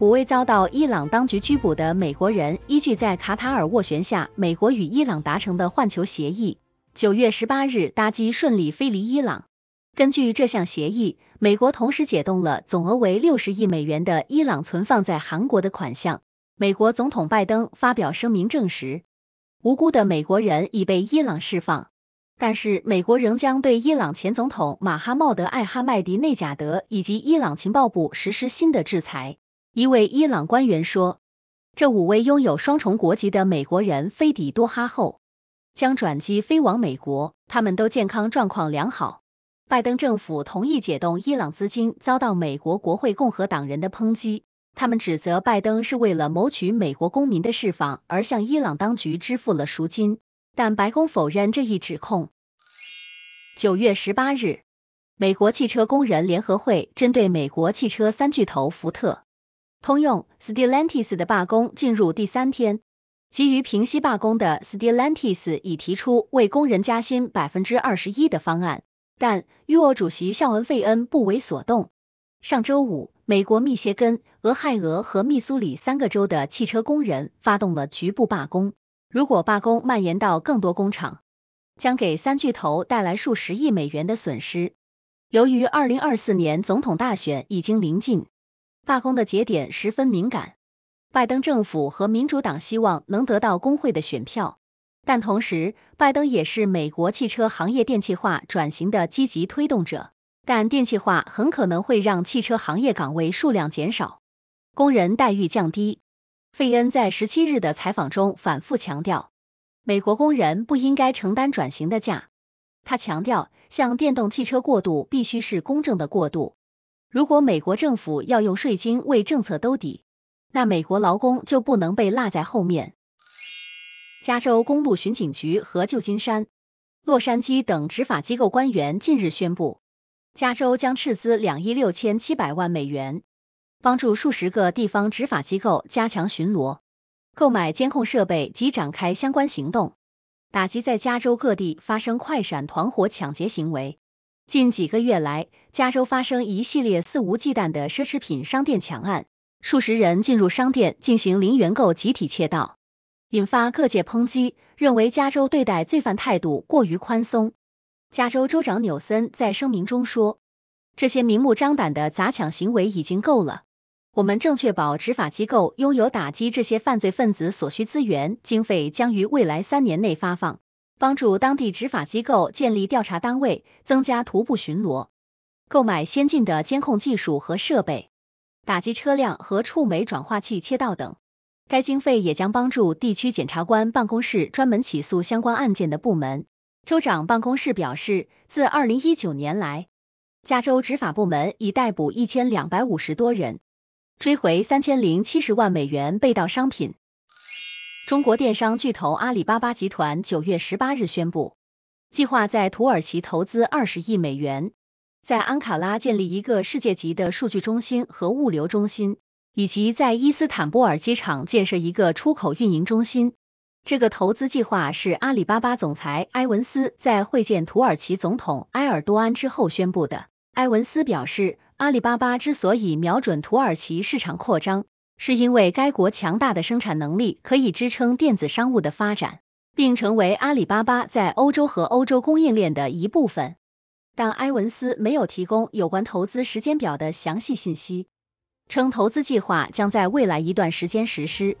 五位遭到伊朗当局拘捕的美国人，依据在卡塔尔斡旋下，美国与伊朗达成的换球协议，九月十八日搭机顺利飞离伊朗。根据这项协议，美国同时解冻了总额为六十亿美元的伊朗存放在韩国的款项。美国总统拜登发表声明证实，无辜的美国人已被伊朗释放，但是美国仍将对伊朗前总统马哈茂德·艾哈迈迪内贾德以及伊朗情报部实施新的制裁。一位伊朗官员说，这五位拥有双重国籍的美国人飞抵多哈后，将转机飞往美国。他们都健康状况良好。拜登政府同意解冻伊朗资金，遭到美国国会共和党人的抨击。他们指责拜登是为了谋取美国公民的释放而向伊朗当局支付了赎金。但白宫否认这一指控。九月十八日，美国汽车工人联合会针对美国汽车三巨头福特。通用 Stellantis 的罢工进入第三天，急于平息罢工的 Stellantis 已提出为工人加薪百分之二十一的方案，但与我主席肖恩费恩不为所动。上周五，美国密歇根、俄亥俄和密苏里三个州的汽车工人发动了局部罢工。如果罢工蔓延到更多工厂，将给三巨头带来数十亿美元的损失。由于二零二四年总统大选已经临近。罢工的节点十分敏感，拜登政府和民主党希望能得到工会的选票，但同时，拜登也是美国汽车行业电气化转型的积极推动者。但电气化很可能会让汽车行业岗位数量减少，工人待遇降低。费恩在十七日的采访中反复强调，美国工人不应该承担转型的价。他强调，向电动汽车过渡必须是公正的过渡。如果美国政府要用税金为政策兜底，那美国劳工就不能被落在后面。加州公路巡警局和旧金山、洛杉矶等执法机构官员近日宣布，加州将斥资两亿六千七百万美元，帮助数十个地方执法机构加强巡逻、购买监控设备及展开相关行动，打击在加州各地发生快闪团伙抢劫行为。近几个月来，加州发生一系列肆无忌惮的奢侈品商店抢案，数十人进入商店进行零元购集体窃盗，引发各界抨击，认为加州对待罪犯态度过于宽松。加州州长纽森在声明中说：“这些明目张胆的砸抢行为已经够了，我们正确保执法机构拥有打击这些犯罪分子所需资源，经费将于未来三年内发放。”帮助当地执法机构建立调查单位，增加徒步巡逻，购买先进的监控技术和设备，打击车辆和触媒转化器切盗等。该经费也将帮助地区检察官办公室专门起诉相关案件的部门。州长办公室表示，自2019年来，加州执法部门已逮捕1250多人，追回3070万美元被盗商品。中国电商巨头阿里巴巴集团九月十八日宣布，计划在土耳其投资二十亿美元，在安卡拉建立一个世界级的数据中心和物流中心，以及在伊斯坦布尔机场建设一个出口运营中心。这个投资计划是阿里巴巴总裁埃文斯在会见土耳其总统埃尔多安之后宣布的。埃文斯表示，阿里巴巴之所以瞄准土耳其市场扩张。是因为该国强大的生产能力可以支撑电子商务的发展，并成为阿里巴巴在欧洲和欧洲供应链的一部分。但埃文斯没有提供有关投资时间表的详细信息，称投资计划将在未来一段时间实施。